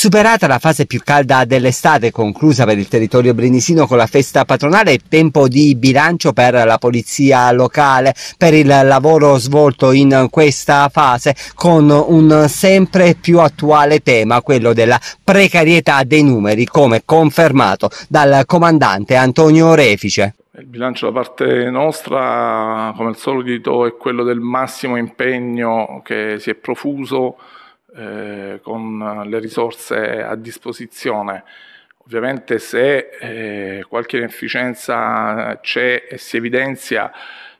Superata la fase più calda dell'estate, conclusa per il territorio brenisino con la festa patronale, è tempo di bilancio per la polizia locale, per il lavoro svolto in questa fase con un sempre più attuale tema, quello della precarietà dei numeri, come confermato dal comandante Antonio Refice. Il bilancio da parte nostra, come al solito, è quello del massimo impegno che si è profuso eh, con eh, le risorse a disposizione. Ovviamente se eh, qualche inefficienza c'è e si evidenzia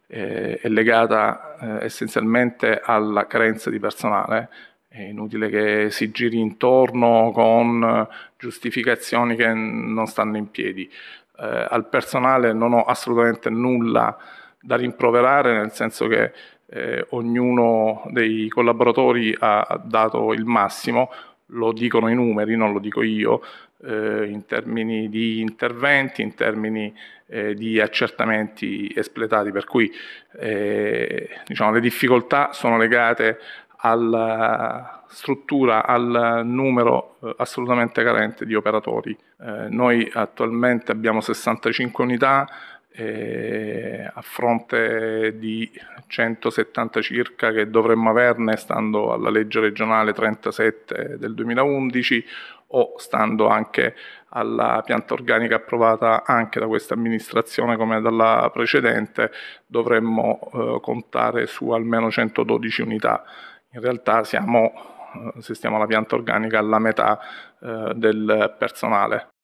eh, è legata eh, essenzialmente alla carenza di personale, è inutile che si giri intorno con giustificazioni che non stanno in piedi. Eh, al personale non ho assolutamente nulla da rimproverare, nel senso che eh, ognuno dei collaboratori ha dato il massimo, lo dicono i numeri, non lo dico io, eh, in termini di interventi, in termini eh, di accertamenti espletati, per cui eh, diciamo, le difficoltà sono legate alla struttura, al numero eh, assolutamente carente di operatori. Eh, noi attualmente abbiamo 65 unità, eh, a fronte di 170 circa che dovremmo averne stando alla legge regionale 37 del 2011 o stando anche alla pianta organica approvata anche da questa amministrazione come dalla precedente, dovremmo eh, contare su almeno 112 unità. In realtà siamo, eh, se stiamo alla pianta organica, alla metà eh, del personale.